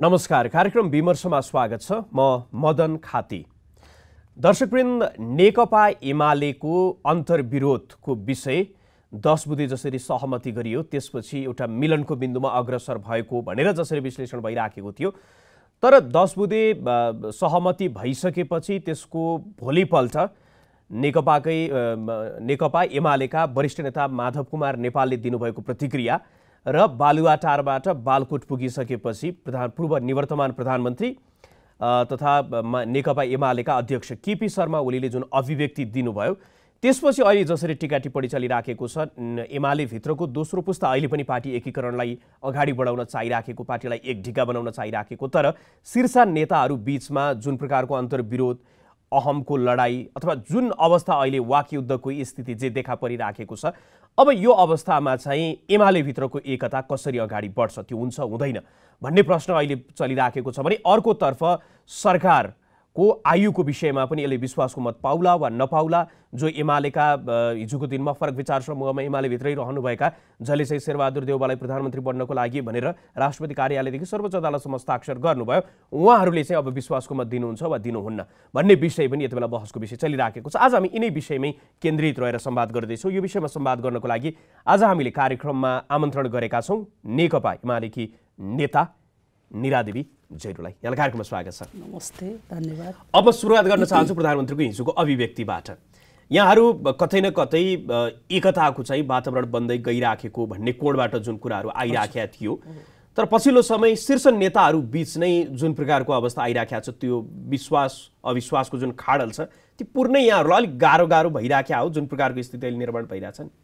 नमस्कार कार्यक्रम विमर्शमा स्वागत छ म मदन खाती दर्शकवृन्द नेकपा एमालेको अन्तर्विरोधको विषय दस बुधे जसरी सहमति गरियो त्यसपछि एउटा मिलनको बिन्दुमा अग्रसर भएको भनेर जसरी विश्लेषण भइराखेको थियो तर दस बुधे सहमति भइसकेपछि त्यसको भोलिपल्ट नेकपाकै नेकपा एमालेका वरिष्ठ नेता माधव कुमार नेपालले दिनुभएको प्रतिक्रिया र बालुवाटारबाट बालकोट पुगिसकेपछि प्रधान पूर्व निवर्तमान प्रधानमन्त्री तथा नेकपा एमालेका अध्यक्ष केपी शर्मा ओलीले जुन अभिव्यक्ति दिनुभयो त्यसपछि अहिले जसरी टिका टिप्पणी चलिराखेको छ एमालेभित्रको दोस्रो पुस्ता अहिले पनि पार्टी एकीकरणलाई अगाडि बढाउन चाहिराखेको पार्टीलाई एक ढिका बनाउन चाहिराखेको तर शीर्ष नेताहरू बिचमा जुन प्रकारको अन्तर्विरोध अहमको लडाई अथवा जुन अवस्था अहिले युद्धको स्थिति जे देखा परिराखेको छ अब यो अवस्थामा चाहिँ एमालेभित्रको एकता कसरी अगाडि बढ्छ त्यो हुन्छ हुँदैन भन्ने प्रश्न अहिले चलिराखेको छ भने अर्कोतर्फ सरकार को आयुको विषयमा पनि यसले विश्वासको मत पाउला वा नपाउला जो एमालेका हिजोको दिनमा फरक विचार समूहमा भित्रै रहनुभएका जसले चाहिँ शेरबहादुर देवबालाई प्रधानमन्त्री बन्नको लागि भनेर राष्ट्रपति कार्यालयदेखि सर्वोच्च अदालतसम्म हस्ताक्षर गर्नुभयो उहाँहरूले चाहिँ अब विश्वासको मत दिनुहुन्छ वा दिनुहुन्न भन्ने विषय पनि यति बेला बहसको विषय चलिराखेको छ आज हामी यिनै विषयमै केन्द्रित रहेर सम्वाद गर्दैछौँ यो विषयमा सम्वाद गर्नको लागि आज हामीले कार्यक्रममा आमन्त्रण गरेका छौँ नेकपा एमालेकी नेता निरादेवी जैरोलाई यहाँलाई कार्यक्रममा स्वागत छ नमस्ते धन्यवाद अब सुरुवात गर्न चाहन्छु प्रधानमन्त्रीको हिजोको अभिव्यक्तिबाट यहाँहरू कतै न कतै एकताको चाहिँ वातावरण बन्दै गइराखेको भन्ने कोणबाट जुन कुराहरू आइराखेका थियो तर पछिल्लो समय शीर्ष नेताहरू बिच नै जुन प्रकारको अवस्था आइराखेको छ त्यो विश्वास अविश्वासको जुन खाडल छ त्यो पूर्णै यहाँहरूलाई अलिक गाह्रो गाह्रो भइराख्या हो जुन प्रकारको स्थिति अहिले निर्माण भइरहेछ नि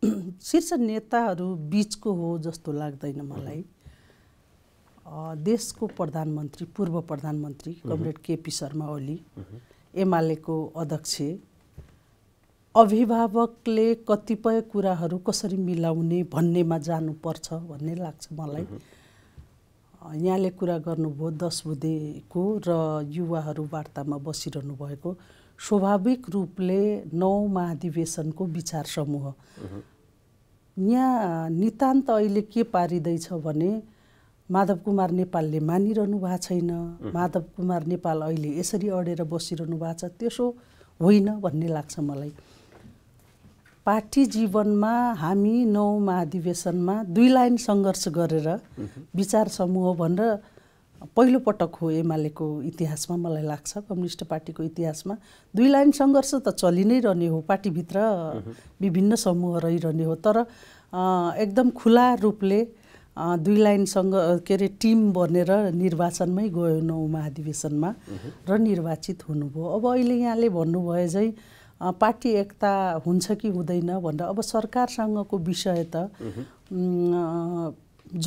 शीर्ष नेताहरू बिचको हो जस्तो लाग्दैन मलाई देशको प्रधानमन्त्री पूर्व प्रधानमन्त्री कमरेड केपी शर्मा ओली एमालेको अध्यक्ष अभिभावकले कतिपय कुराहरू कसरी मिलाउने भन्नेमा जानुपर्छ भन्ने लाग्छ मलाई यहाँले कुरा गर्नुभयो दस बुधेको र युवाहरू वार्तामा बसिरहनु भएको स्वाभाविक रूपले नौ महाधिवेशनको विचार समूह यहाँ नितान्त अहिले के पारिँदैछ भने माधव कुमार नेपालले मानिरहनु भएको छैन माधव कुमार नेपाल अहिले यसरी अडेर बसिरहनु भएको छ त्यसो होइन भन्ने लाग्छ मलाई पार्टी जीवनमा हामी नौ महाधिवेशनमा दुई लाइन सङ्घर्ष गरेर विचार समूह भनेर पहिलोपटक हो एमालेको इतिहासमा मलाई लाग्छ कम्युनिस्ट पार्टीको इतिहासमा दुई लाइन सङ्घर्ष त चलि नै रहने हो पार्टीभित्र विभिन्न समूह रहिरहने हो तर एकदम खुला रूपले दुई लाइनसँग के अरे टिम बनेर निर्वाचनमै गयो नौ महाधिवेशनमा र निर्वाचित हुनुभयो अब अहिले यहाँले भन्नुभयो चाहिँ पार्टी एकता हुन्छ कि हुँदैन भनेर अब सरकारसँगको विषय त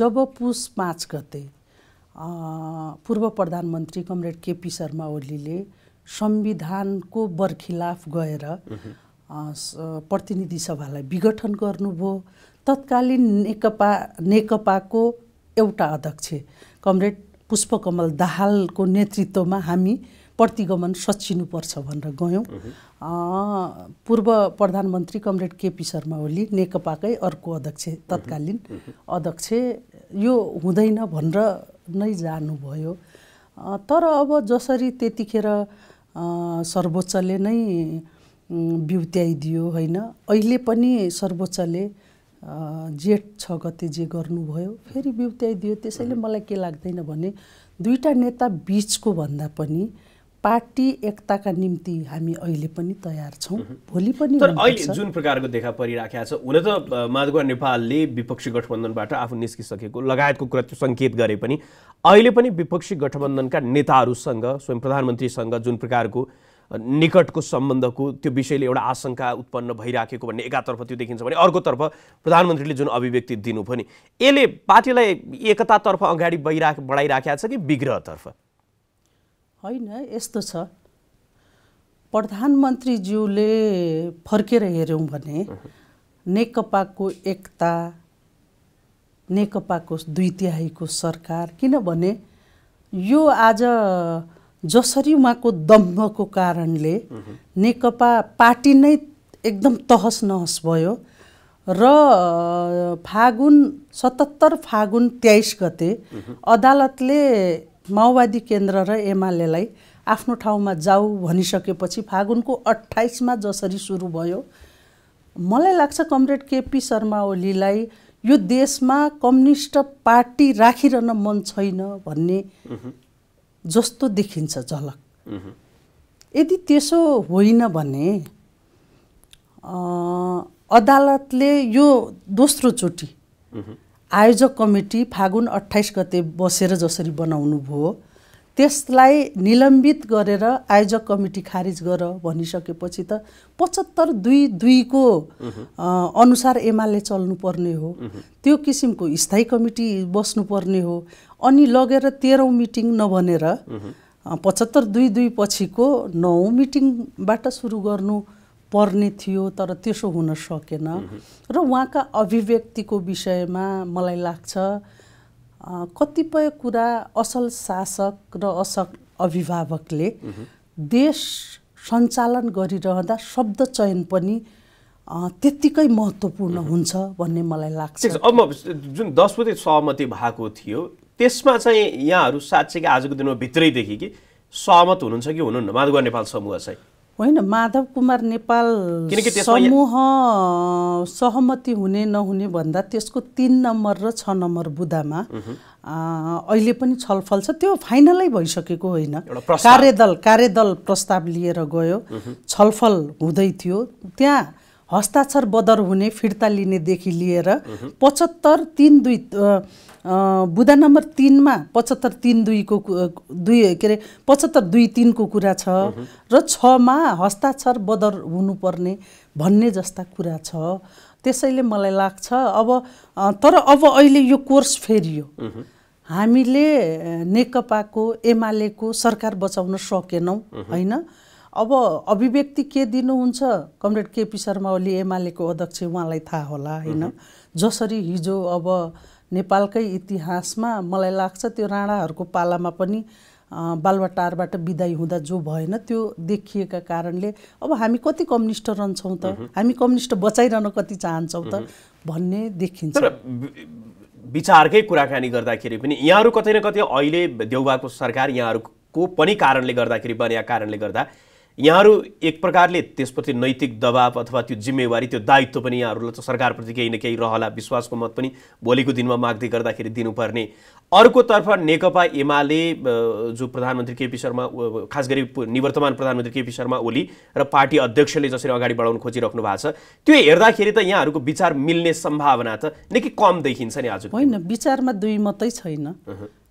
जब पुस पाँच गते पूर्व प्रधानमन्त्री कमरेड केपी शर्मा ओलीले संविधानको बरखिलाफ गएर प्रतिनिधि सभालाई विघटन गर्नुभयो तत्कालीन नेकपा नेकपाको एउटा अध्यक्ष कमरेड पुष्पकमल दाहालको नेतृत्वमा हामी प्रतिगमन सचिनुपर्छ भनेर गयौँ पूर्व प्रधानमन्त्री कमरेड केपी शर्मा ओली नेकपाकै अर्को अध्यक्ष तत्कालीन अध्यक्ष यो हुँदैन भनेर नै जानुभयो तर अब जसरी त्यतिखेर सर्वोच्चले नै बिउत्याइदियो होइन अहिले पनि सर्वोच्चले जेठ छ गते जे गर्नुभयो फेरि बिउत्याइदियो त्यसैले मलाई के लाग्दैन भने दुईवटा नेता बिचको भन्दा पनि पार्टी एकताका निम्ति हामी अहिले पनि तयार छौँ भोलि पनि तर अहिले जुन प्रकारको देखा परिराखेको छ हुन त माधुवा नेपालले विपक्षी गठबन्धनबाट आफू निस्किसकेको लगायतको कुरा त्यो सङ्केत गरे पनि अहिले पनि विपक्षी गठबन्धनका नेताहरूसँग स्वयं प्रधानमन्त्रीसँग जुन प्रकारको निकटको सम्बन्धको त्यो विषयले एउटा आशंका उत्पन्न भइराखेको भन्ने एकातर्फ त्यो देखिन्छ भने अर्कोतर्फ प्रधानमन्त्रीले जुन अभिव्यक्ति दिनु पनि यसले पार्टीलाई एकतातर्फ अगाडि बढाइराखेको छ कि विग्रहतर्फ होइन यस्तो छ प्रधानमन्त्रीज्यूले फर्केर हेऱ्यौँ भने नेकपाको एकता नेकपाको दुई तिहाईको सरकार किनभने यो आज जसरी उहाँको दम्भको कारणले नेकपा पार्टी नै एकदम तहस नहस भयो र फागुन सतहत्तर फागुन तेइस गते अदालतले माओवादी केन्द्र र एमालेलाई आफ्नो ठाउँमा जाऊ भनिसकेपछि फागुनको अट्ठाइसमा जसरी सुरु भयो मलाई लाग्छ कमरेड केपी शर्मा ओलीलाई यो देशमा कम्युनिस्ट पार्टी राखिरहन मन छैन भन्ने जस्तो देखिन्छ झलक यदि त्यसो होइन भने अदालतले यो दोस्रोचोटि आयोजक कमिटी फागुन अट्ठाइस गते बसेर जसरी बनाउनु भयो त्यसलाई निलम्बित गरेर आयोजक कमिटी खारिज गर भनिसकेपछि त पचहत्तर दुई दुईको अनुसार एमाले चल्नुपर्ने हो त्यो किसिमको स्थायी कमिटी बस्नुपर्ने हो अनि लगेर तेह्रौँ मिटिङ नभनेर पचहत्तर दुई दुई पछिको नौ मिटिङबाट सुरु गर्नु पर्ने थियो तर त्यसो हुन सकेन र उहाँका अभिव्यक्तिको विषयमा मलाई लाग्छ कतिपय कुरा असल शासक र असल अभिभावकले देश सञ्चालन गरिरहँदा शब्द चयन पनि त्यत्तिकै महत्त्वपूर्ण हुन्छ भन्ने मलाई लाग्छ अब जुन दस बजे सहमति भएको थियो त्यसमा चाहिँ यहाँहरू साँच्चै आजको दिनमा भित्रैदेखि कि सहमत हुनुहुन्छ कि हुनुहुन्न माधुवा नेपाल समूह चाहिँ होइन माधव कुमार नेपाल समूह सहमति हुने नहुने भन्दा त्यसको तिन नम्बर र छ नम्बर बुदामा अहिले पनि छलफल छ त्यो फाइनलै भइसकेको होइन कार्यदल कार्यदल प्रस्ताव लिएर गयो छलफल हुँदै थियो त्यहाँ हस्ताक्षर बदर हुने फिर्ता लिनेदेखि लिएर पचहत्तर तिन दुई बुदा नम्बर तिनमा पचहत्तर तिन दुईको दुई के अरे पचहत्तर दुई तिनको कुरा छ र छमा हस्ताक्षर बदर हुनुपर्ने भन्ने जस्ता कुरा छ त्यसैले मलाई लाग्छ अब तर अब अहिले यो कोर्स फेरियो हामीले नेकपाको एमालेको सरकार बचाउन सकेनौँ होइन अब अभिव्यक्ति के दिनुहुन्छ कमरेड केपी शर्मा ओली एमालेको अध्यक्ष उहाँलाई थाहा होला होइन जसरी हिजो अब नेपालकै इतिहासमा मलाई लाग्छ त्यो राणाहरूको पालामा पनि बालवाटारबाट विदाई हुँदा जो भएन त्यो देखिएका कारणले अब हामी कति कम्युनिस्ट रहन्छौँ त हामी कम्युनिस्ट बचाइरहन कति चाहन्छौँ त भन्ने देखिन्छ विचारकै कुराकानी गर्दाखेरि पनि यहाँहरू कतै न कतै अहिले देउबाको सरकार यहाँहरूको पनि कारणले गर्दाखेरि बनिया कारणले गर्दा यहाँहरू एक प्रकारले त्यसप्रति नैतिक दबाव अथवा त्यो जिम्मेवारी त्यो दायित्व पनि यहाँहरूलाई त सरकारप्रति केही न केही रहला विश्वासको मत पनि भोलिको दिनमा माग्दै गर्दाखेरि दिनुपर्ने अर्कोतर्फ नेकपा एमाले जो प्रधानमन्त्री केपी शर्मा खास गरी निवर्तमान प्रधानमन्त्री केपी शर्मा ओली र पार्टी अध्यक्षले जसरी अगाडि बढाउन खोजिराख्नु भएको छ त्यो हेर्दाखेरि त यहाँहरूको विचार मिल्ने सम्भावना त निकै कम देखिन्छ नि आज होइन विचारमा दुई मतै छैन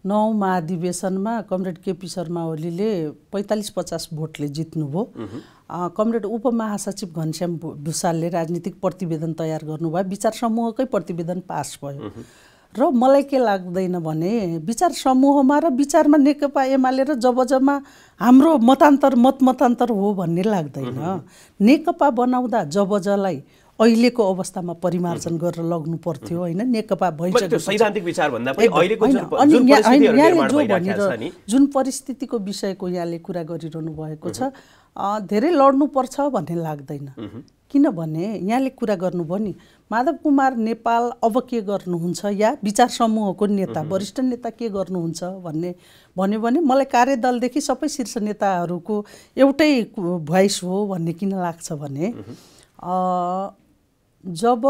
नौ महाधिवेशनमा कमरेड केपी शर्मा ओलीले पैँतालिस पचास भोटले जित्नुभयो कमरेड उपमहासचिव घनश्याम ढुसालले राजनीतिक प्रतिवेदन तयार गर्नुभयो विचार समूहकै प्रतिवेदन पास भयो र मलाई के लाग्दैन भने विचार समूहमा र विचारमा नेकपा एमाले र जब जबमा हाम्रो मतान्तर मत मतान्तर हो भन्ने लाग्दैन नेकपा बनाउँदा जब जलाई अहिलेको अवस्थामा परिमार्जन गरेर लग्नु पर्थ्यो होइन नेकपा भइसक्यो जुन परिस्थितिको विषयको यहाँले कुरा गरिरहनु भएको छ धेरै लड्नुपर्छ भन्ने लाग्दैन किनभने यहाँले कुरा गर्नुभयो नि माधव कुमार नेपाल अब के गर्नुहुन्छ या विचार समूहको नेता वरिष्ठ नेता के गर्नुहुन्छ भन्ने भन्यो भने मलाई कार्यदलदेखि सबै शीर्ष नेताहरूको एउटै भोइस हो भन्ने किन लाग्छ भने जब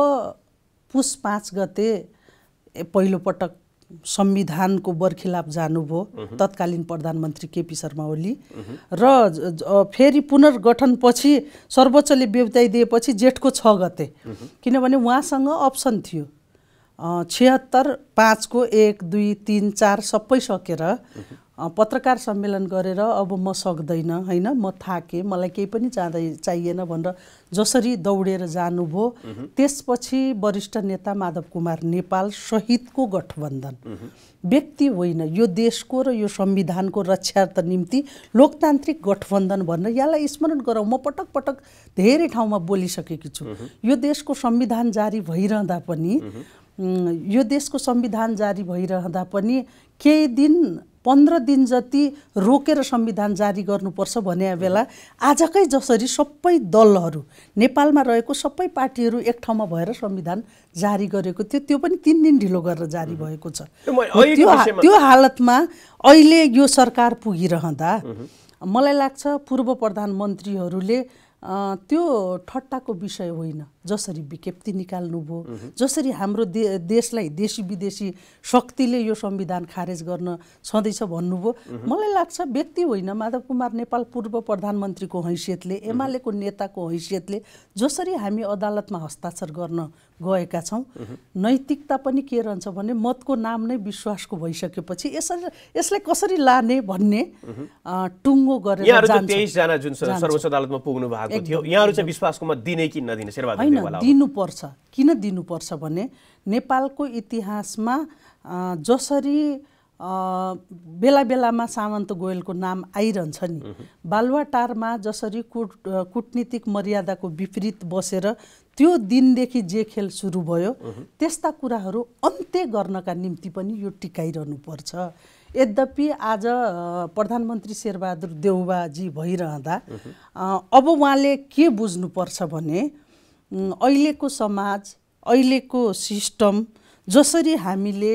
पुष पाँच गते पहिलोपटक संविधानको बर्खिलाप जानुभयो तत्कालीन प्रधानमन्त्री केपी शर्मा ओली र फेरि पुनर्गठनपछि सर्वोच्चले बेउताइदिएपछि जेठको छ गते किनभने उहाँसँग अप्सन थियो छिहत्तर पाँचको एक दुई तिन चार सबै सकेर पत्रकार सम्मेलन गरेर अब म सक्दैन होइन म थाकेँ मलाई केही पनि जाँदै चाहिएन भनेर जसरी दौडेर जानुभयो त्यसपछि वरिष्ठ नेता माधव कुमार नेपाल सहितको गठबन्धन व्यक्ति होइन यो देशको र यो संविधानको रक्षार्थ निम्ति लोकतान्त्रिक गठबन्धन भनेर यहाँलाई स्मरण गराउँ म पटक पटक धेरै ठाउँमा बोलिसकेकी छु यो देशको संविधान जारी भइरहँदा पनि यो देशको संविधान जारी भइरहँदा पनि केही दिन पन्ध्र दिन जति रोकेर संविधान जारी गर्नुपर्छ भने बेला आजकै जसरी सबै दलहरू नेपालमा रहेको सबै पार्टीहरू एक ठाउँमा भएर संविधान जारी गरेको थियो त्यो पनि तिन दिन ढिलो गरेर जारी भएको छ त्यो त्यो हालतमा अहिले यो सरकार पुगिरहँदा मलाई लाग्छ पूर्व प्रधानमन्त्रीहरूले त्यो ठट्टाको विषय होइन जसरी विज्ञप्ति निकाल्नुभयो जसरी हाम्रो दे देशलाई देशी विदेशी शक्तिले यो संविधान खारेज गर्न छँदैछ भन्नुभयो मलाई लाग्छ व्यक्ति होइन माधव कुमार नेपाल पूर्व प्रधानमन्त्रीको हैसियतले एमालेको नेताको हैसियतले जसरी हामी अदालतमा हस्ताक्षर गर्न गएका छौँ नैतिकता पनि के रहन्छ भने मतको नाम नै विश्वासको भइसकेपछि यसरी यसलाई कसरी लाने भन्ने टुङ्गो गरेर जुन सर्वोच्च अदालतमा पुग्नु भएको थियो यहाँहरू चाहिँ विश्वासको दिने कि नदिने होइन दिनुपर्छ किन दिनुपर्छ भने नेपालको इतिहासमा जसरी बेला बेलामा सामन्त गोयलको नाम आइरहन्छ नि बालुवाटारमा जसरी कुट कुटनीतिक मर्यादाको विपरीत बसेर त्यो दिनदेखि जे खेल सुरु भयो त्यस्ता कुराहरू अन्त्य गर्नका निम्ति पनि यो टिकाइरहनुपर्छ यद्यपि आज प्रधानमन्त्री शेरबहादुर देउवाजी भइरहँदा अब उहाँले के बुझ्नुपर्छ भने अहिलेको समाज अहिलेको सिस्टम जसरी हामीले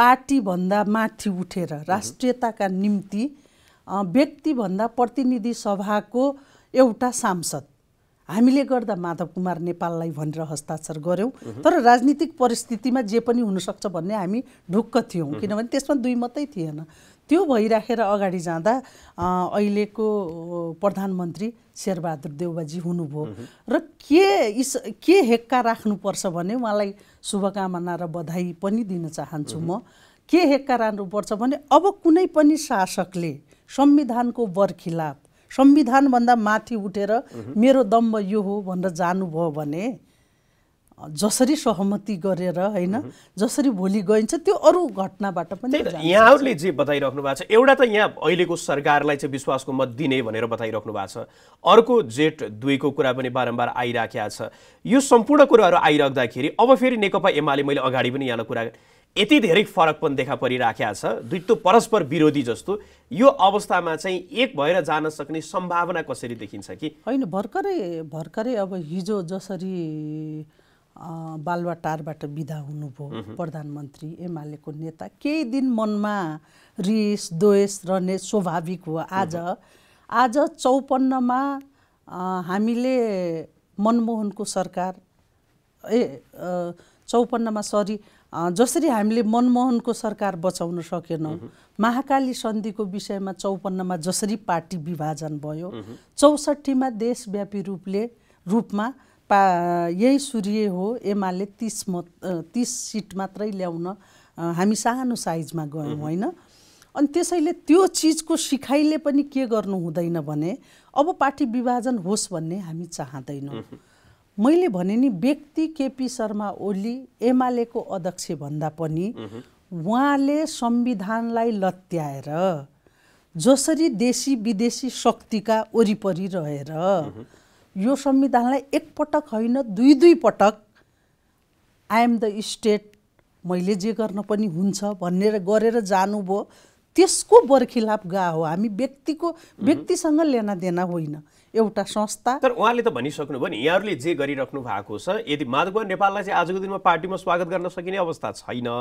पार्टीभन्दा माथि उठेर राष्ट्रियताका निम्ति व्यक्तिभन्दा प्रतिनिधि सभाको एउटा सांसद हामीले गर्दा माधव कुमार नेपाललाई भनेर हस्ताक्षर गऱ्यौँ तर राजनीतिक परिस्थितिमा जे पनि हुनसक्छ भन्ने हामी ढुक्क थियौँ किनभने त्यसमा दुई मात्रै थिएन त्यो भइराखेर अगाडि जाँदा अहिलेको प्रधानमन्त्री शेरबहादुर देउबाजी हुनुभयो र के इस के हेक्का राख्नुपर्छ भने उहाँलाई शुभकामना र बधाई पनि दिन चाहन्छु म के हेक्का राख्नुपर्छ भने अब कुनै पनि शासकले संविधानको बरखिलाफ संविधानभन्दा माथि उठेर मेरो दम्ब यो हो भनेर जानुभयो भने जसरी सहमति गरेर होइन जसरी भोलि गइन्छ त्यो अरू घटनाबाट पनि यहाँहरूले जे बताइराख्नु भएको छ एउटा त यहाँ अहिलेको सरकारलाई चाहिँ विश्वासको मत दिने भनेर बताइराख्नु भएको छ अर्को जेठ दुईको कुरा पनि बारम्बार आइराखेको छ यो सम्पूर्ण कुराहरू आइराख्दाखेरि अब फेरि नेकपा एमाले मैले अगाडि पनि यहाँलाई कुरा यति धेरै फरक पनि देखा परिराखेको छ दुई परस्पर विरोधी जस्तो यो अवस्थामा चाहिँ एक भएर जान सक्ने सम्भावना कसरी देखिन्छ कि होइन भर्खरै भर्खरै अब हिजो जसरी बालुवाटारबाट विदा हुनुभयो प्रधानमन्त्री एमालेको नेता केही दिन मनमा रिस द्वेष रहने स्वाभाविक हो आज आज चौपन्नमा हामीले मनमोहनको सरकार ए चौपन्नमा सरी जसरी हामीले मनमोहनको सरकार बचाउन सकेनौँ महाकाली सन्धिको विषयमा चौपन्नमा जसरी पार्टी विभाजन भयो चौसठीमा देशव्यापी रूपले रूपमा पा यही सूर्य हो एमाले तिस म तिस सिट मात्रै ल्याउन हामी सानो साइजमा गयौँ होइन अनि त्यसैले त्यो चिजको सिखाइले पनि के गर्नु हुँदैन भने अब पार्टी विभाजन होस् भन्ने हामी चाहँदैनौँ मैले भने नि व्यक्ति केपी शर्मा ओली एमालेको अध्यक्ष भन्दा पनि उहाँले संविधानलाई लत्याएर जसरी देशी विदेशी शक्तिका वरिपरि रहेर यो संविधानलाई एकपटक होइन दुई दुई पटक आइएम द स्टेट मैले जे गर्न पनि हुन्छ भनेर गरेर जानुभयो त्यसको बर्खिलाप गा हो हामी व्यक्तिको व्यक्तिसँग लेना देना होइन एउटा संस्था तर उहाँले त भनिसक्नुभयो नि यहाँहरूले जे गरिराख्नु भएको छ यदि माधव नेपाललाई चाहिँ आजको दिनमा पार्टीमा स्वागत गर्न सकिने अवस्था छैन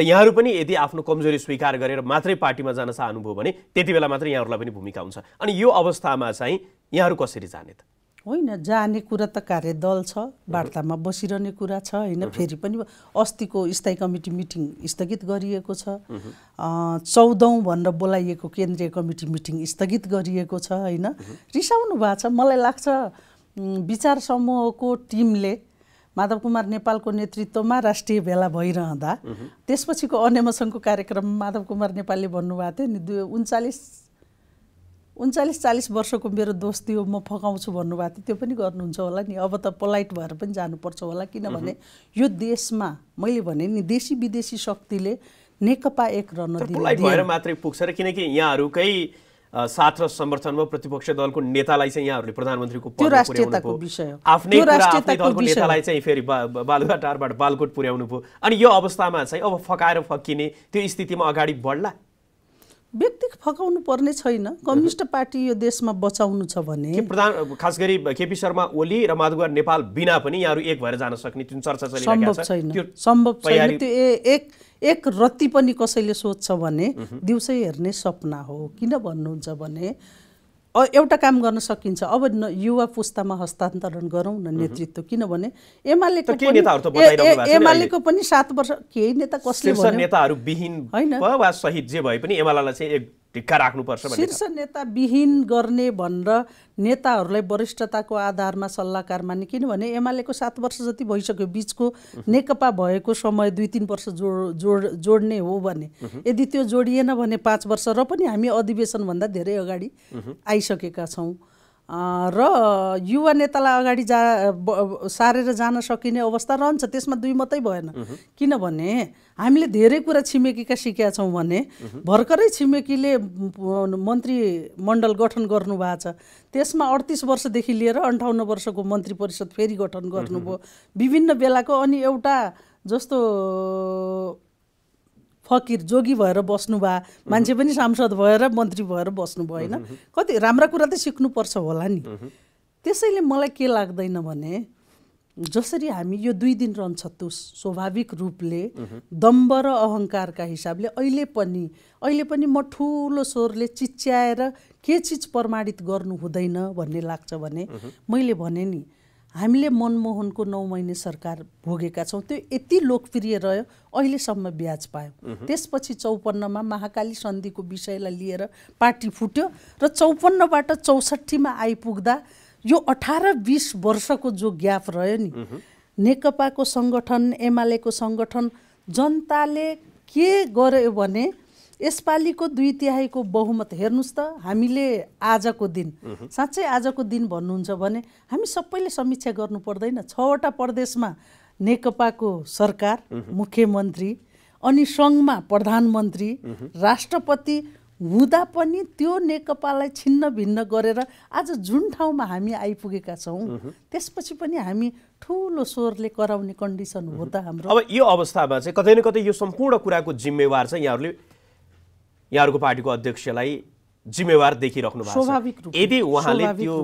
र यहाँहरू पनि यदि आफ्नो कमजोरी स्वीकार गरेर मात्रै पार्टीमा जान चाहनुभयो भने त्यति बेला मात्रै यहाँहरूलाई पनि भूमिका हुन्छ अनि यो अवस्थामा चाहिँ यहाँहरू कसरी जाने त होइन जाने कुरा त कार्यदल छ वार्तामा बसिरहने कुरा छ होइन फेरि पनि अस्तिको स्थायी कमिटी मिटिङ स्थगित गरिएको छ चौधौँ भनेर बोलाइएको केन्द्रीय कमिटी मिटिङ स्थगित गरिएको छ होइन रिसाउनु भएको छ मलाई लाग्छ विचार समूहको टिमले माधव कुमार नेपालको नेतृत्वमा राष्ट्रिय भेला भइरहँदा त्यसपछिको अन्यमसनको कार्यक्रममा माधव कुमार नेपालले भन्नुभएको थियो नि दुई उन्चालिस उन्चालिस चालिस वर्षको मेरो दोष दियो म फकाउँछु भन्नुभएको थियो त्यो पनि गर्नुहुन्छ होला नि अब त पोलाइट भएर पनि जानुपर्छ होला किनभने यो देशमा मैले भने नि देशी विदेशी शक्तिले नेकपा एक र पोलाइट भएर मात्रै पुग्छ र किनकि यहाँहरूकै साथ र समर्थनमा प्रतिपक्ष दलको नेतालाई चाहिँ यहाँहरूले प्रधानमन्त्रीको राष्ट्रियताको विषय आफ्नै नेतालाई चाहिँ फेरि टारबाट बालकोट पुर्याउनु भयो अनि यो अवस्थामा चाहिँ अब फकाएर फकिने त्यो स्थितिमा अगाडि बढ्ला व्यक्ति फकाउनु पर्ने छैन कम्युनिस्ट पार्टी यो देशमा बचाउनु छ भने प्रधान खास गरी केपी शर्मा ओली र माधुवार नेपाल बिना पनि यहाँहरू एक भएर जान सक्ने जुन चर्चा सम्भव छैन सम्भव छैन त्यो एक एक रत्ती पनि कसैले सोध्छ भने दिउँसै हेर्ने सपना हो किन भन्नुहुन्छ भने एउटा काम गर्न सकिन्छ अब युवा पुस्तामा हस्तान्तरण गरौँ न नेतृत्व किनभने एमालेको एमालेको पनि सात वर्ष केही नेता कसले नेताहरू विहीन होइन वा शहीद जे भए पनि एमालाई चाहिँ ढिक्का राख्नुपर्छ शीर्ष नेता विहीन गर्ने भनेर नेताहरूलाई वरिष्ठताको आधारमा सल्लाहकार मान्ने किनभने एमालेको सात वर्ष जति भइसक्यो बिचको नेकपा भएको समय दुई तिन वर्ष जोड जोड जोड्ने हो भने यदि त्यो जोडिएन भने पाँच वर्ष र पनि हामी अधिवेशनभन्दा धेरै अगाडि आइसकेका छौँ र युवा नेतालाई अगाडि जा सारेर जान सकिने अवस्था रहन्छ त्यसमा दुई मात्रै भएन किनभने हामीले धेरै कुरा छिमेकीका सिकेका छौँ भने भर्खरै छिमेकीले मन्त्री मण्डल गठन गर्नुभएको छ त्यसमा अडतिस वर्षदेखि लिएर अन्ठाउन्न वर्षको मन्त्री परिषद फेरि गठन गर्नुभयो विभिन्न बेलाको अनि एउटा जस्तो फकिर जोगी भएर बस्नु भए मान्छे पनि सांसद भएर मन्त्री भएर बस्नु भएन कति राम्रा कुरा त सिक्नुपर्छ होला नि त्यसैले मलाई के लाग्दैन भने जसरी हामी यो दुई दिन रहन्छ तुस स्वाभाविक रूपले दम्ब र अहङ्कारका हिसाबले अहिले पनि अहिले पनि म ठुलो स्वरले चिच्याएर के चिज प्रमाणित गर्नु हुँदैन भन्ने लाग्छ भने मैले भने नि हामीले मनमोहनको नौ महिने सरकार भोगेका छौँ त्यो यति लोकप्रिय रह्यो अहिलेसम्म ब्याज पायो त्यसपछि चौपन्नमा महाकाली सन्धिको विषयलाई लिएर पार्टी फुट्यो र चौपन्नबाट चौसठीमा आइपुग्दा यो अठार बिस वर्षको जो ग्याप रह्यो नि नेकपाको सङ्गठन एमालेको सङ्गठन जनताले के गर्यो भने यसपालिको दुई तिहाईको बहुमत हेर्नुहोस् त हामीले आजको दिन साँच्चै आजको दिन भन्नुहुन्छ भने हामी सबैले समीक्षा गर्नु पर्दैन छवटा प्रदेशमा नेकपाको सरकार मुख्यमन्त्री अनि सङ्घमा प्रधानमन्त्री राष्ट्रपति हुँदा पनि त्यो नेकपालाई छिन्न भिन्न गरेर आज जुन ठाउँमा हामी आइपुगेका छौँ त्यसपछि पनि हामी ठुलो स्वरले कराउने कन्डिसन हो त हाम्रो अब यो अवस्थामा चाहिँ कतै न कतै यो सम्पूर्ण कुराको जिम्मेवार चाहिँ यहाँहरूले यहाँहरूको पार्टीको अध्यक्षलाई जिम्मेवार देखिराख्नु भएको छ यदि उहाँले त्यो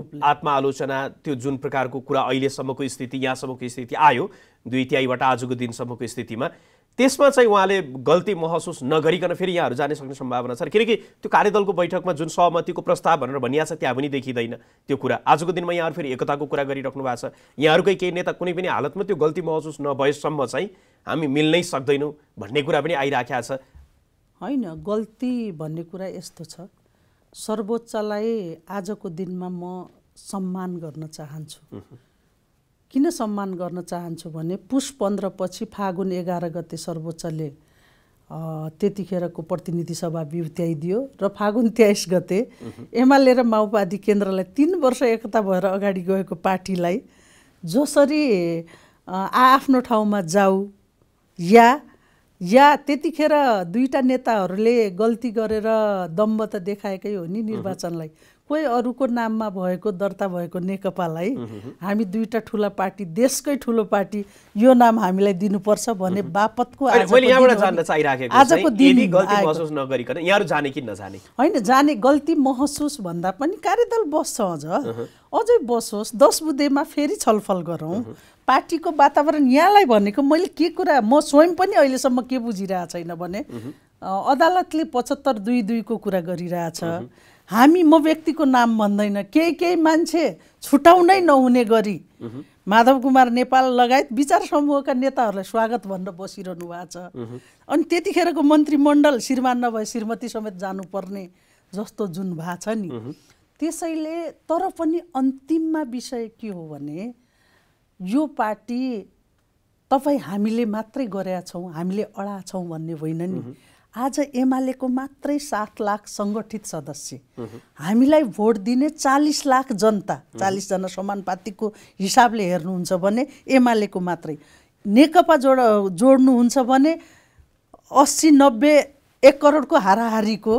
आलोचना त्यो जुन प्रकारको कुरा अहिलेसम्मको स्थिति यहाँसम्मको स्थिति आयो दुई तिहाईबाट आजको दिनसम्मको स्थितिमा त्यसमा चाहिँ उहाँले गल्ती महसुस नगरिकन फेरि यहाँहरू जाने सक्ने सम्भावना छ किनकि त्यो कार्यदलको बैठकमा जुन सहमतिको प्रस्ताव भनेर भनिया छ त्यहाँ पनि देखिँदैन त्यो कुरा आजको दिनमा यहाँहरू फेरि एकताको कुरा गरिराख्नु भएको छ यहाँहरूकै केही नेता कुनै पनि हालतमा त्यो गल्ती महसुस नभएसम्म चाहिँ हामी मिल्नै सक्दैनौँ भन्ने कुरा पनि आइराखेको छ होइन गल्ती भन्ने कुरा यस्तो छ सर्वोच्चलाई आजको दिनमा म सम्मान गर्न चाहन्छु किन सम्मान गर्न चाहन्छु भने पुष पन्ध्रपछि फागुन एघार गते सर्वोच्चले त्यतिखेरको प्रतिनिधि सभा बिउत्याइदियो र फागुन तेइस गते एमाले र माओवादी केन्द्रलाई तिन वर्ष एकता भएर अगाडि गएको पार्टीलाई जसरी आआफ्नो ठाउँमा जाऊ या या त्यतिखेर दुईवटा नेताहरूले गल्ती गरेर दम्ब त देखाएकै हो नि निर्वाचनलाई कोही अरूको नाममा भएको दर्ता भएको नेकपालाई हामी दुईवटा ठुला पार्टी देशकै ठुलो पार्टी यो नाम हामीलाई दिनुपर्छ भने बापतको आजको दिन होइन जाने गल्ती महसुस भन्दा पनि कार्यदल बस्छ अझ अझै बसोस् दस बुधेमा फेरि छलफल गरौँ पार्टीको वातावरण यहाँलाई भनेको मैले के कुरा म स्वयं पनि अहिलेसम्म के बुझिरहेको छैन भने अदालतले पचहत्तर दुई दुईको कुरा गरिरहेछ हामी म व्यक्तिको नाम भन्दैन केही केही मान्छे छुटाउनै नहुने गरी माधव कुमार नेपाल लगायत विचार समूहका नेताहरूलाई स्वागत भनेर बसिरहनु भएको छ अनि त्यतिखेरको मन्त्रीमण्डल श्रीमान नभए श्रीमती समेत जानुपर्ने जस्तो जुन भएको छ नि त्यसैले तर पनि अन्तिममा विषय के हो भने यो पार्टी तपाईँ हामीले मात्रै गरेका छौँ हामीले अडा छौँ भन्ने होइन नि आज एमालेको मात्रै सात लाख सङ्गठित सदस्य हामीलाई भोट दिने चालिस लाख जनता चालिसजना समानुपातिको हिसाबले हेर्नुहुन्छ भने एमालेको मात्रै नेकपा जोड जोड्नुहुन्छ भने अस्सी नब्बे एक करोडको हाराहारीको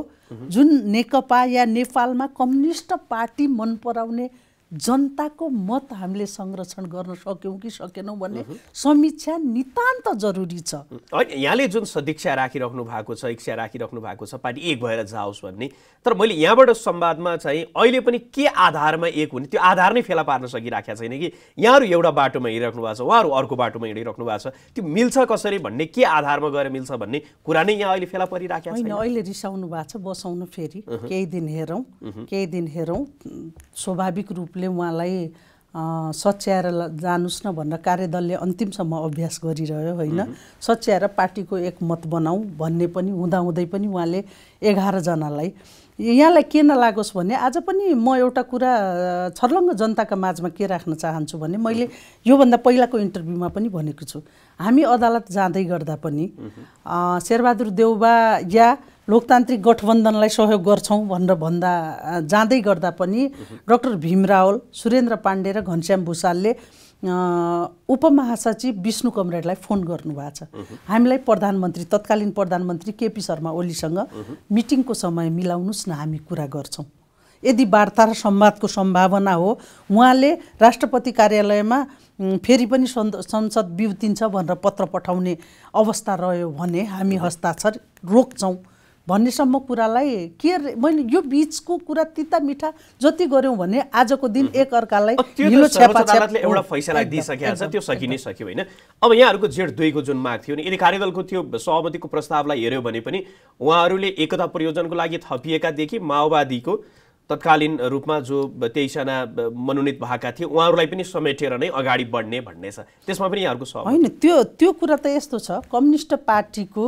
जुन नेकपा या नेपालमा कम्युनिस्ट पार्टी मन पराउने जनताको मत हामीले संरक्षण गर्न सक्यौँ कि सकेनौँ भन्ने समीक्षा नितान्त जरुरी छ होइन यहाँले जुन सदिक्षा राखिराख्नु भएको छ इच्छा राखिराख्नु भएको छ पार्टी एक भएर जाओस् भन्ने तर मैले यहाँबाट संवादमा चाहिँ अहिले पनि के आधारमा एक हुने त्यो आधार नै फेला पार्न सकिराखेको छैन कि यहाँहरू एउटा बाटोमा हिँडिराख्नु भएको छ उहाँहरू अर्को बाटोमा हिँडिराख्नु भएको छ त्यो मिल्छ कसरी भन्ने के आधारमा गएर मिल्छ भन्ने कुरा नै यहाँ अहिले फेला परिराखेको छैन अहिले रिसाउनु भएको छ बसाउनु फेरि केही दिन हेरौँ केही दिन हेरौँ स्वाभाविक रूप ले उहाँलाई सच्याएर जानुहोस् न भनेर कार्यदलले अन्तिमसम्म अभ्यास गरिरह्यो होइन सच्याएर पार्टीको एक मत बनाऊ भन्ने पनि हुँदाहुँदै पनि उहाँले एघारजनालाई यहाँलाई के नलागोस् भने आज पनि म एउटा कुरा छर्लङ्ग जनताका माझमा के राख्न चाहन्छु भने मैले योभन्दा पहिलाको इन्टरभ्यूमा पनि भनेको छु हामी अदालत जाँदै गर्दा पनि शेरबहादुर देउबा या लोकतान्त्रिक गठबन्धनलाई सहयोग गर्छौँ भनेर भन्दा जाँदै गर्दा पनि डक्टर भीम रावल सुरेन्द्र पाण्डे र घनश्याम भूषालले उपमहासचिव विष्णु कमरेडलाई फोन गर्नुभएको छ हामीलाई प्रधानमन्त्री तत्कालीन प्रधानमन्त्री केपी शर्मा ओलीसँग मिटिङको समय मिलाउनुहोस् न हामी कुरा गर्छौँ यदि वार्ता र संवादको सम्भावना हो उहाँले राष्ट्रपति कार्यालयमा फेरि पनि संसद बिउतिन्छ भनेर पत्र पठाउने अवस्था रह्यो भने हामी हस्ताक्षर रोक्छौँ भन्नेसम्म कुरालाई के मैले यो बिचको कुरा तिता मिठा जति गऱ्यौँ भने आजको दिन एकअर्कालाई एउटा फैसला दिइसकेको त्यो सकि नै सक्यो होइन अब यहाँहरूको जेठ दुईको जुन माग थियो नि यदि कार्यदलको त्यो सहमतिको प्रस्तावलाई हेऱ्यो भने पनि उहाँहरूले एकता प्रयोजनको लागि थपिएकादेखि माओवादीको तत्कालीन रूपमा जो तेइसजना मनोनित भएका थिए उहाँहरूलाई पनि समेटेर नै अगाडि बढ्ने भन्ने छ त्यसमा पनि यहाँहरूको होइन त्यो त्यो कुरा त यस्तो छ कम्युनिस्ट पार्टीको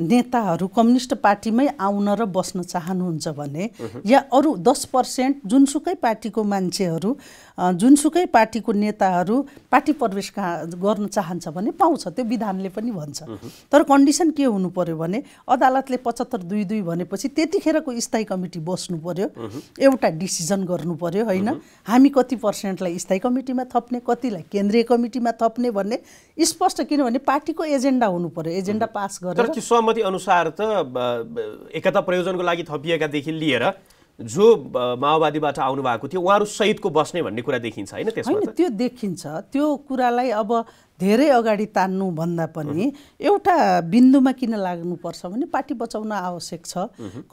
नेताहरू कम्युनिस्ट पार्टीमै आउन र बस्न चाहनुहुन्छ भने या अरू दस पर्सेन्ट जुनसुकै पार्टीको मान्छेहरू जुनसुकै पार्टीको नेताहरू पार्टी प्रवेश गर्न चाहन्छ भने पाउँछ त्यो विधानले पनि भन्छ तर कन्डिसन के हुनु पर्यो भने अदालतले पचहत्तर दुई दुई भनेपछि त्यतिखेरको स्थायी कमिटी बस्नु पर्यो एउटा डिसिजन गर्नु पर्यो होइन हामी कति पर्सेन्टलाई स्थायी कमिटीमा थप्ने कतिलाई केन्द्रीय कमिटीमा थप्ने भन्ने स्पष्ट किनभने पार्टीको एजेन्डा हुनु पर्यो एजेन्डा पास गरेर सहमति अनुसार त एकता प्रयोजनको लागि थपिएकादेखि लिएर जो माओवादीबाट आउनु भएको थियो उहाँहरू सहितको बस्ने भन्ने कुरा देखिन्छ होइन त्यसमा त्यो देखिन्छ त्यो कुरालाई अब धेरै अगाडि तान्नुभन्दा पनि एउटा बिन्दुमा किन लाग्नुपर्छ भने पार्टी बचाउन आवश्यक छ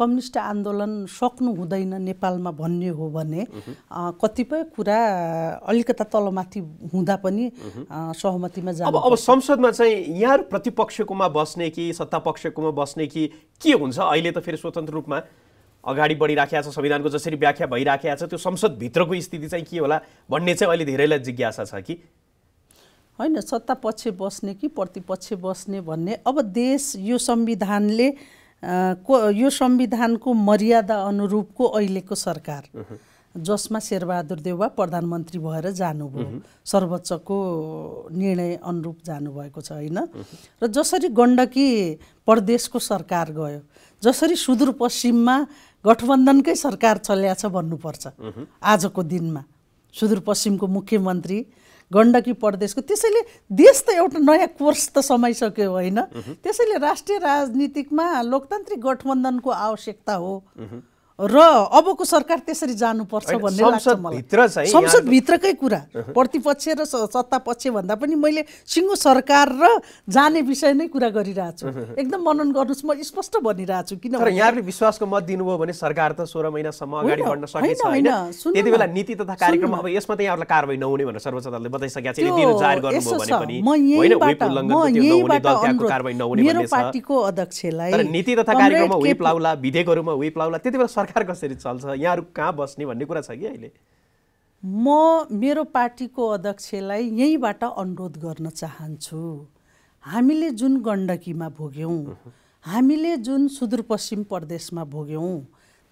कम्युनिस्ट आन्दोलन सक्नु हुँदैन नेपालमा भन्ने हो भने कतिपय कुरा अलिकता तलमाथि हुँदा पनि सहमतिमा जानु अब अब संसदमा चाहिँ यहाँहरू प्रतिपक्षकोमा बस्ने कि सत्तापक्षकोमा बस्ने कि के हुन्छ अहिले त फेरि स्वतन्त्र रूपमा अगाडि बढिराखेको छ संविधानको जसरी व्याख्या भइराखेको छ त्यो संसदभित्रको स्थिति चाहिँ के होला भन्ने चाहिँ अहिले धेरैलाई जिज्ञासा छ कि होइन सत्तापक्ष बस्ने कि प्रतिपक्ष बस्ने भन्ने अब देश यो संविधानले को यो संविधानको मर्यादा अनुरूपको अहिलेको सरकार जसमा शेरबहादुर देउवा प्रधानमन्त्री भएर जानुभयो सर्वोच्चको निर्णय अनुरूप जानुभएको छ होइन र जसरी गण्डकी प्रदेशको सरकार गयो जसरी सुदूरपश्चिममा गठबन्धनकै सरकार चल्या छ भन्नुपर्छ आजको दिनमा सुदूरपश्चिमको मुख्यमन्त्री गण्डकी प्रदेशको त्यसैले देश त एउटा नयाँ कोर्स त समाइसक्यो होइन त्यसैले राष्ट्रिय राजनीतिकमा लोकतान्त्रिक गठबन्धनको आवश्यकता हो र अबको सरकार त्यसरी जानुपर्छ भन्ने लाग्छ संसदभित्रकै कुरा प्रतिपक्ष र सत्ता पक्ष भन्दा पनि मैले सिङ्गो सरकार र जाने विषय नै कुरा गरिरहेको छु एकदम मनन गर्नुहोस् म स्पष्ट भनिरहेको छु किनभने यहाँले विश्वासको मत दिनुभयो भने सरकार त सोह्र महिनासम्म अगाडि बढ्न सकेछ होइन त्यति बेला नीति तथा कार्यक्रम अब यसमा त यहाँहरूलाई कारवाही नहुने भनेर सर्वोच्च अदालतले बताइसकेका छ मेरो पार्टीको अध्यक्षलाई नीति तथा कार्यक्रममा विप लाउला विधेयकहरूमा विप लाउला त्यति बेला सरकार कसरी चल्छ यहाँहरू कहाँ बस्ने भन्ने कुरा छ कि अहिले म मेरो पार्टीको अध्यक्षलाई यहीँबाट अनुरोध गर्न चाहन्छु हामीले जुन गण्डकीमा भोग्यौँ हामीले जुन सुदूरपश्चिम प्रदेशमा भोग्यौँ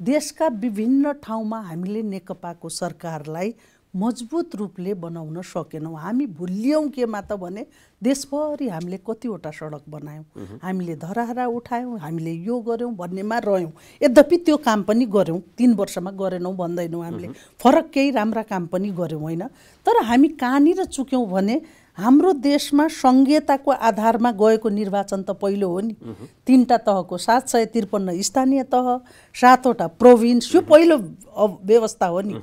देशका विभिन्न ठाउँमा हामीले नेकपाको सरकारलाई मजबुत रूपले बनाउन सकेनौँ हामी भुल्यौँ केमा त भने देशभरि हामीले कतिवटा सडक बनायौँ हामीले धराहरा उठायौँ हामीले यो गऱ्यौँ भन्नेमा रह्यौँ यद्यपि त्यो काम पनि गऱ्यौँ तिन वर्षमा गरेनौँ भन्दैनौँ हामीले फरक केही राम्रा काम पनि गऱ्यौँ होइन तर हामी कहाँनिर चुक्यौँ भने हाम्रो देशमा सङ्घीयताको आधारमा गएको निर्वाचन त पहिलो हो नि तिनवटा तहको सात सय त्रिपन्न स्थानीय तह सातवटा प्रोभिन्स यो पहिलो व्यवस्था हो नि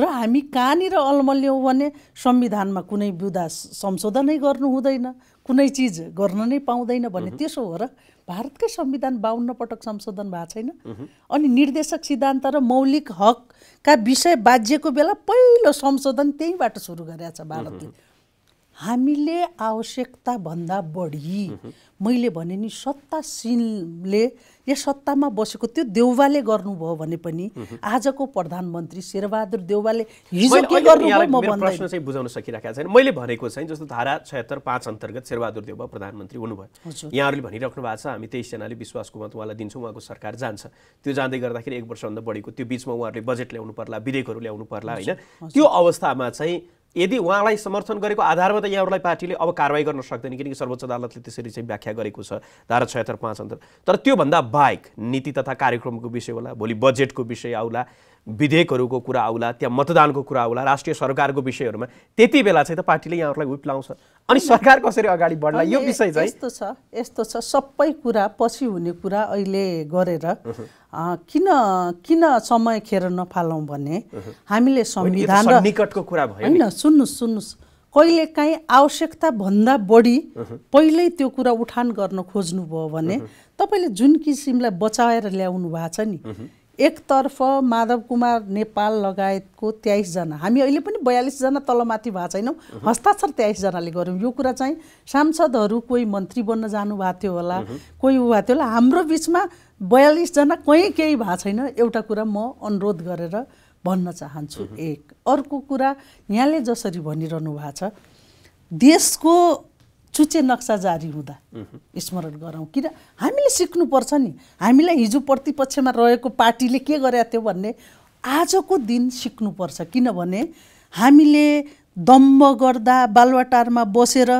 र हामी कहाँनिर अल्मल्यौँ भने संविधानमा कुनै बुदा संशोधनै गर्नु हुँदैन कुनै चिज गर्न नै पाउँदैन भने त्यसो हो र भारतकै संविधान बाहन्न पटक संशोधन भएको छैन अनि निर्देशक सिद्धान्त र मौलिक हकका विषय बाजिएको बेला पहिलो संशोधन त्यहीँबाट सुरु गरेका छ भारतले हामीले आवश्यकताभन्दा बढी मैले भने नि सत्तासीनले या सत्तामा बसेको त्यो देउवाले गर्नुभयो भने पनि आजको प्रधानमन्त्री शेरबहादुर देउवाले हिजो के चाहिँ बुझाउन सकिरहेको छैन मैले भनेको चाहिँ जस्तो धारा छयत्तर पाँच अन्तर्गत शेरबहादुर देउवा प्रधानमन्त्री हुनुभयो यहाँहरूले भनिराख्नु भएको छ हामी तेइसजनाले विश्वासको मत उहाँलाई दिन्छौँ उहाँको सरकार जान्छ त्यो जाँदै गर्दाखेरि एक वर्षभन्दा बढीको त्यो बिचमा उहाँहरूले बजेट ल्याउनु पर्ला विधेयकहरू ल्याउनु पर्ला होइन त्यो अवस्थामा चाहिँ यदि उहाँलाई समर्थन गरेको आधारमा त यहाँहरूलाई पार्टीले अब कारवाही गर्न सक्दैन किनकि सर्वोच्च अदालतले त्यसरी चाहिँ व्याख्या गरेको छ धारा छयत्तर पाँच अन्तर तर त्योभन्दा बाहेक नीति तथा कार्यक्रमको विषय होला भोलि बजेटको विषय आउला विधेयकहरूको कुरा आउला त्यहाँ मतदानको कुरा आउला राष्ट्रिय सरकारको विषयहरूमा त्यति बेला चाहिँ त पार्टीले यहाँहरूलाई विप लाउँछ अनि सरकार कसरी अगाडि बढ्ला यो विषय चाहिँ यस्तो छ यस्तो छ सबै कुरा पछि हुने कुरा अहिले गरेर किन किन समय खेर नफालौँ भने हामीले संविधान निकटको कुरा भयो होइन सुन्नुहोस् सुन्नुहोस् कहिलेकाहीँ आवश्यकताभन्दा बढी पहिल्यै त्यो कुरा उठान गर्न खोज्नुभयो भने तपाईँले जुन किसिमलाई बचाएर ल्याउनु भएको छ नि एकतर्फ माधव कुमार नेपाल लगायतको तेइसजना हामी अहिले पनि बयालिसजना तलमाथि भएको छैनौँ हस्ताक्षर तेइसजनाले गऱ्यौँ यो कुरा चाहिँ सांसदहरू कोही मन्त्री बन्न जानुभएको थियो होला कोही उ भएको थियो होला हाम्रो बिचमा बयालिसजना कहीँ केही भएको छैन एउटा कुरा म अनुरोध गरेर भन्न चाहन्छु एक अर्को कुरा यहाँले जसरी भनिरहनु भएको छ देशको चुच्चे नक्सा जारी हुँदा स्मरण गरौँ किन हामीले सिक्नुपर्छ नि हामीलाई हिजो प्रतिपक्षमा रहेको पार्टीले के गरेको थियो भन्ने आजको दिन सिक्नुपर्छ किनभने हामीले दम्ब गर्दा बालवाटारमा बसेर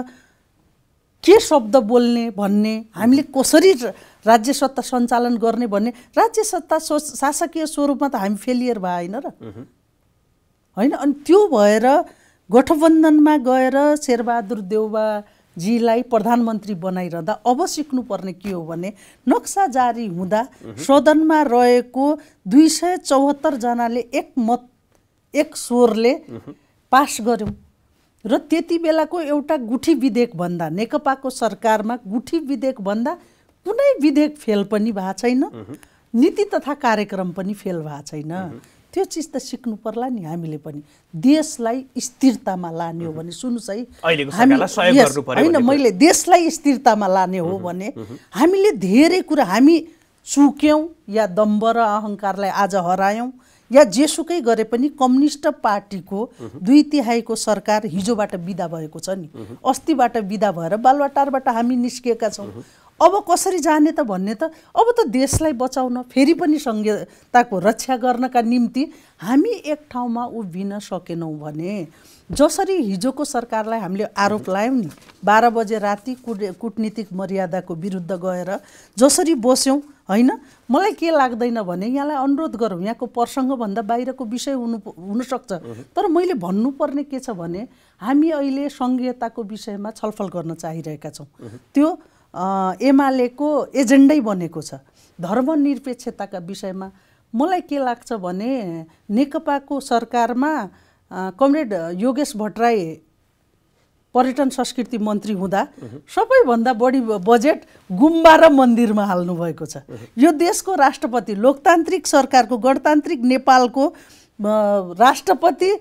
के शब्द बोल्ने भन्ने हामीले कसरी राज्य सत्ता सञ्चालन गर्ने भन्ने राज्य सत्ता सो शासकीय स्वरूपमा त हामी फेलियर भए होइन र होइन अनि त्यो भएर गठबन्धनमा गएर शेरबहादुर देउबा जीलाई प्रधानमन्त्री बनाइरहँदा अब सिक्नुपर्ने के हो भने नक्सा जारी हुँदा सदनमा रहेको दुई सय चौहत्तरजनाले एक मत एक स्वरले पास गऱ्यौँ र त्यति बेलाको एउटा गुठी विधेयक भन्दा नेकपाको सरकारमा गुठी विधेयक भन्दा कुनै विधेयक फेल पनि भएको छैन नीति तथा कार्यक्रम पनि फेल भएको छैन त्यो चिज त सिक्नु पर्ला नि हामीले पनि देशलाई स्थिरतामा लाने हो भने सुन्नुहोस् है होइन मैले देशलाई स्थिरतामा लाने हो भने हामीले धेरै कुरा हामी चुक्यौँ या दम्ब र अहङ्कारलाई आज हरायौँ या जेसुकै गरे पनि कम्युनिस्ट पार्टीको दुई तिहाईको सरकार हिजोबाट विदा भएको छ नि अस्तिबाट विदा भएर बालवाटारबाट हामी निस्किएका छौँ अब कसरी जाने त भन्ने त अब त देशलाई बचाउन फेरि पनि सङ्घीयताको रक्षा गर्नका निम्ति हामी एक ठाउँमा उभिन सकेनौँ भने जसरी हिजोको सरकारलाई हामीले आरोप लायौँ नि बाह्र बजे राति कुट कुटनीतिक मर्यादाको विरुद्ध गएर जसरी बस्यौँ होइन मलाई के लाग्दैन भने यहाँलाई अनुरोध गरौँ यहाँको प्रसङ्गभन्दा बाहिरको विषय हुनु हुनसक्छ तर मैले भन्नुपर्ने के छ भने हामी अहिले सङ्घीयताको विषयमा छलफल गर्न चाहिरहेका छौँ त्यो एमालेको एजेन्डै बनेको छ धर्मनिरपेक्षताका विषयमा मलाई के लाग्छ भने नेकपाको सरकारमा कमरेड योगेश भट्टराई पर्यटन संस्कृति मन्त्री हुँदा सबैभन्दा बढी बजेट गुम्बा र मन्दिरमा हाल्नुभएको छ यो देशको राष्ट्रपति लोकतान्त्रिक सरकारको गणतान्त्रिक नेपालको राष्ट्रपति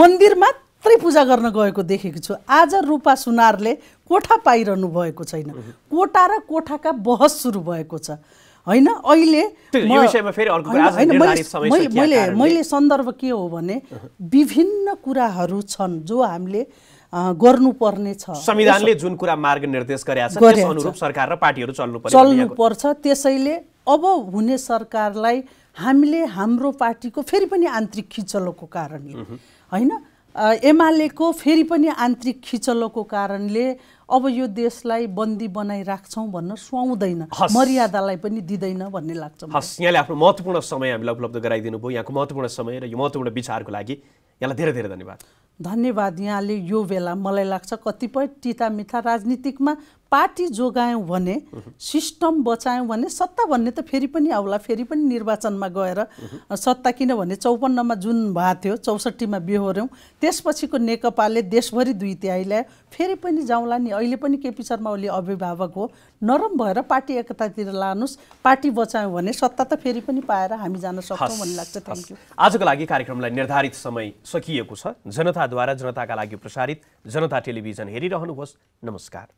मन्दिर मात्रै पूजा गर्न गएको देखेको छु आज रूपा सुनारले कोठा पाइरहनु भएको छैन कोठा र कोठाका बहस सुरु भएको छ होइन अहिले मैले मैले सन्दर्भ के हो भने विभिन्न कुराहरू छन् जो हामीले गर्नुपर्ने छ संविधानले जुन कुरा मार्ग निर्देश गरेका सरकार र पार्टीहरू चल्नु चल्नुपर्छ त्यसैले अब हुने सरकारलाई हामीले हाम्रो पार्टीको फेरि पनि आन्तरिक खिचलोको कारणले होइन एमालेको फेरि पनि आन्तरिक खिचलोको कारणले अब यो देशलाई बन्दी बनाइराख्छौँ भन्न सुहाउँदैन मर्यादालाई पनि दिँदैन भन्ने लाग्छ हस् यहाँले आफ्नो महत्त्वपूर्ण समय हामीलाई उपलब्ध गराइदिनु भयो यहाँको महत्त्वपूर्ण समय र यो महत्त्वपूर्ण विचारको लागि यहाँलाई धेरै धेरै धन्यवाद धन्यवाद यहाँले यो बेला मलाई लाग्छ कतिपय मिठा राजनीतिकमा पार्टी जोगायौँ भने सिस्टम बचायौँ भने सत्ता भन्ने त फेरि पनि आउला फेरि पनि निर्वाचनमा गएर सत्ता किनभने चौपन्नमा जुन भएको थियो चौसठीमा बिहोऱ्यौँ त्यसपछिको नेकपाले देशभरि दुई तिहाई ल्यायो फेरि पनि जाउँला नि अहिले पनि केपी शर्मा ओली अभिभावक हो नरम भएर पार्टी एकतातिर लानुहोस् पार्टी बचायौँ भने सत्ता त फेरि पनि पाएर हामी जान सक्छौँ भन्ने लाग्छ थ्याङ्क यू आजको लागि कार्यक्रमलाई निर्धारित समय सकिएको छ जनताद्वारा जनताका लागि प्रसारित जनता टेलिभिजन हेरिरहनुहोस् नमस्कार